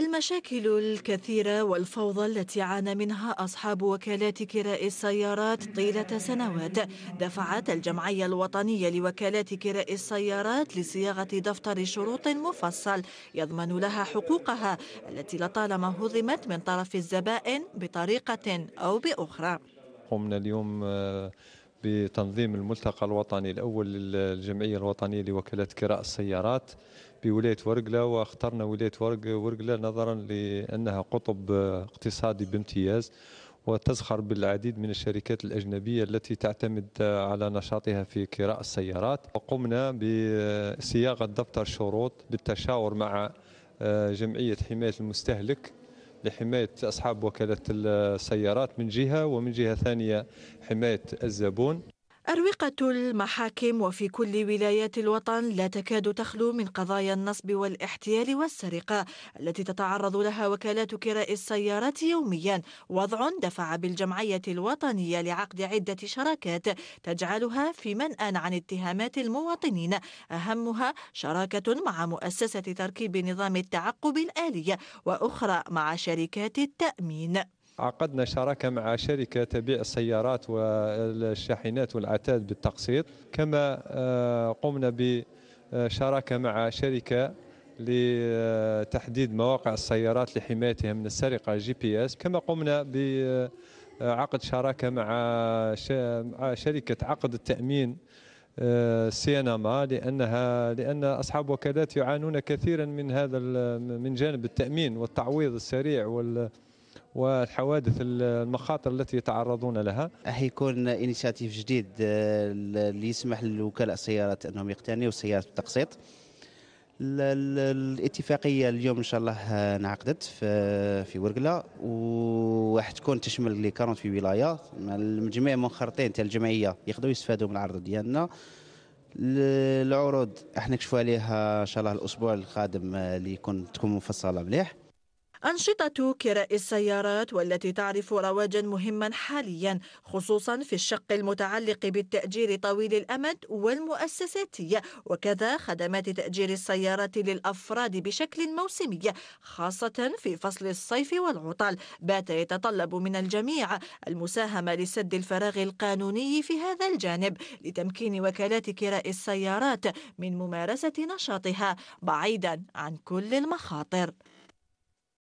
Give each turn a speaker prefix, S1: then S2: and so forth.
S1: المشاكل الكثيرة والفوضى التي عانى منها أصحاب وكالات كراء السيارات طيلة سنوات دفعت الجمعية الوطنية لوكالات كراء السيارات لصياغة دفتر شروط مفصل يضمن لها حقوقها التي لطالما هضمت من طرف الزبائن بطريقة أو بأخرى
S2: قمنا اليوم آه، بتنظيم الملتقى الوطني الأول للجمعية الوطنية لوكالة كراء السيارات بولاية ورقلة واخترنا ولاية ورقلة نظرا لأنها قطب اقتصادي بامتياز وتزخر بالعديد من الشركات الأجنبية التي تعتمد على نشاطها في كراء السيارات وقمنا بصياغة دفتر شروط بالتشاور مع جمعية حماية المستهلك لحماية أصحاب وكالة السيارات من جهة ومن جهة ثانية حماية الزبون
S1: أروقة المحاكم وفي كل ولايات الوطن لا تكاد تخلو من قضايا النصب والاحتيال والسرقة التي تتعرض لها وكالات كراء السيارات يوميا وضع دفع بالجمعية الوطنية لعقد عدة شراكات تجعلها في منأى عن اتهامات المواطنين أهمها شراكة مع مؤسسة تركيب نظام التعقب الآلي وأخرى مع شركات التأمين
S2: عقدنا شراكه مع شركه تبيع السيارات والشاحنات والعتاد بالتقسيط كما آه، قمنا بشراكه مع شركه لتحديد مواقع السيارات لحمايتها من السرقه جي بي اس كما قمنا بعقد شراكه مع شركه عقد التامين آه، سينما لانها لان اصحاب وكالات يعانون كثيرا من هذا من جانب التامين والتعويض السريع وال والحوادث المخاطر التي يتعرضون لها حيكون انيشاتيف جديد آه، اللي يسمح
S3: لوكلاء السيارات انهم يقتنيوا السيارات بالتقسيط الاتفاقيه اليوم ان شاء الله آه، انعقدت في آه، في ورقله وراح تكون تشمل لي 40 في ولايه جميع المنخرطين تاع الجمعيه يقدروا يستفادوا من العرض ديالنا العروض احنا نكشفوا عليها ان شاء الله الاسبوع القادم اللي يكون تكون
S1: مفصله مليح أنشطة كراء السيارات والتي تعرف رواجا مهما حاليا خصوصا في الشق المتعلق بالتأجير طويل الأمد والمؤسساتية وكذا خدمات تأجير السيارات للأفراد بشكل موسمي خاصة في فصل الصيف والعطل بات يتطلب من الجميع المساهمة لسد الفراغ القانوني في هذا الجانب لتمكين وكالات كراء السيارات من ممارسة نشاطها بعيدا عن كل المخاطر